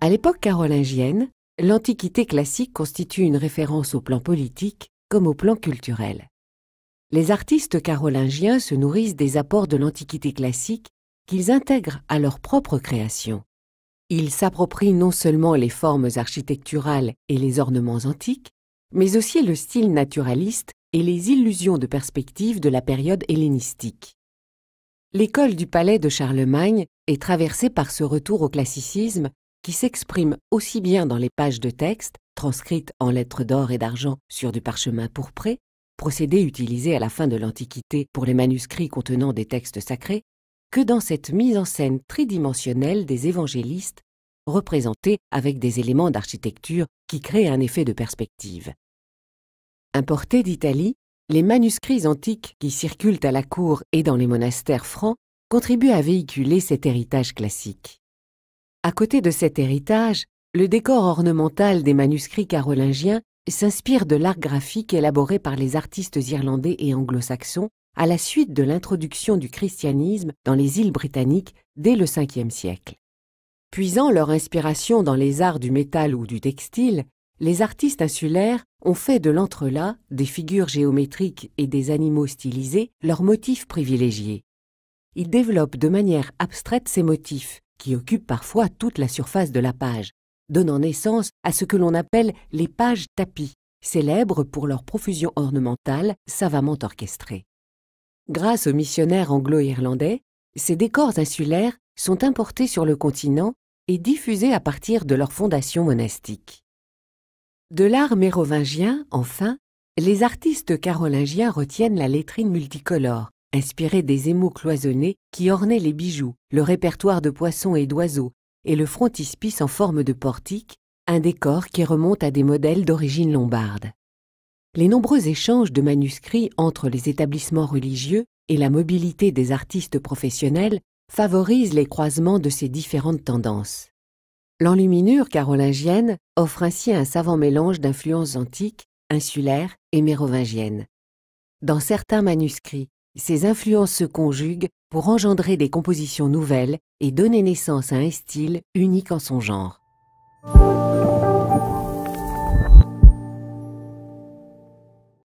À l'époque carolingienne, l'Antiquité classique constitue une référence au plan politique comme au plan culturel. Les artistes carolingiens se nourrissent des apports de l'Antiquité classique qu'ils intègrent à leur propre création. Ils s'approprient non seulement les formes architecturales et les ornements antiques, mais aussi le style naturaliste et les illusions de perspective de la période hellénistique. L'école du palais de Charlemagne est traversée par ce retour au classicisme qui s'exprime aussi bien dans les pages de texte, transcrites en lettres d'or et d'argent sur du parchemin pourpré, procédé utilisé à la fin de l'Antiquité pour les manuscrits contenant des textes sacrés, que dans cette mise en scène tridimensionnelle des évangélistes représentés avec des éléments d'architecture qui créent un effet de perspective. Importés d'Italie, les manuscrits antiques qui circulent à la cour et dans les monastères francs contribuent à véhiculer cet héritage classique. À côté de cet héritage, le décor ornemental des manuscrits carolingiens s'inspire de l'art graphique élaboré par les artistes irlandais et anglo-saxons à la suite de l'introduction du christianisme dans les îles britanniques dès le Ve siècle. Puisant leur inspiration dans les arts du métal ou du textile, les artistes insulaires ont fait de l'entrelac, des figures géométriques et des animaux stylisés leurs motifs privilégiés. Ils développent de manière abstraite ces motifs, qui occupent parfois toute la surface de la page, donnant naissance à ce que l'on appelle les pages tapis, célèbres pour leur profusion ornementale savamment orchestrée. Grâce aux missionnaires anglo-irlandais, ces décors insulaires sont importés sur le continent et diffusés à partir de leur fondation monastique. De l'art mérovingien, enfin, les artistes carolingiens retiennent la lettrine multicolore, inspirée des émaux cloisonnés qui ornaient les bijoux, le répertoire de poissons et d'oiseaux, et le frontispice en forme de portique, un décor qui remonte à des modèles d'origine lombarde. Les nombreux échanges de manuscrits entre les établissements religieux et la mobilité des artistes professionnels favorise les croisements de ces différentes tendances. L'enluminure carolingienne offre ainsi un savant mélange d'influences antiques, insulaires et mérovingiennes. Dans certains manuscrits, ces influences se conjuguent pour engendrer des compositions nouvelles et donner naissance à un style unique en son genre.